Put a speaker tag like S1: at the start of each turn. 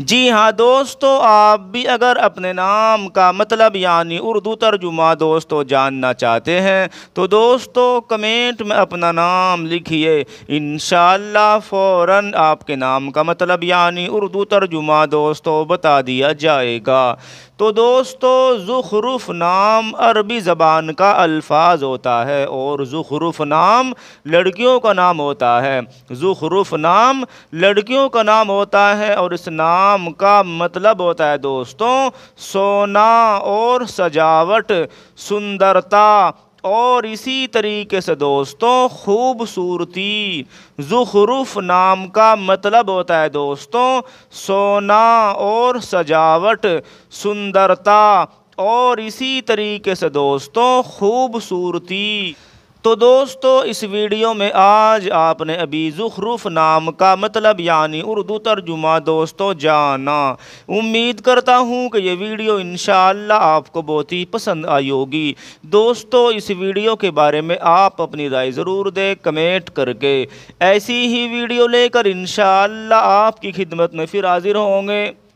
S1: जी हाँ दोस्तों आप भी अगर अपने नाम का मतलब यानी उर्दू तर्जुमा दोस्तों जानना चाहते हैं तो दोस्तों कमेंट में अपना नाम लिखिए इन फ़ौर आपके नाम का मतलब यानी उर्दू तर्जुमा दोस्तों बता दिया जाएगा तो दोस्तों ज़ुखरुफ नाम अरबी ज़बान का अल्फाज होता है और ज़ुखरुफ नाम लड़कियों का नाम होता है ज़ुखरुफ नाम लड़कियों का नाम होता है और इस नाम नाम का मतलब होता है दोस्तों सोना और सजावट सुंदरता और इसी तरीके से दोस्तों खूबसूरती ज़ुखरुफ नाम का मतलब होता है दोस्तों सोना और सजावट सुंदरता और इसी तरीके से दोस्तों खूबसूरती तो दोस्तों इस वीडियो में आज आपने अभी ज़ुखरूफ नाम का मतलब यानी उर्दू तर्जुमा दोस्तों जाना उम्मीद करता हूँ कि ये वीडियो इन आपको बहुत ही पसंद आई होगी दोस्तों इस वीडियो के बारे में आप अपनी राय ज़रूर दें कमेंट करके ऐसी ही वीडियो लेकर इन आपकी खिदमत में फिर हाजिर होंगे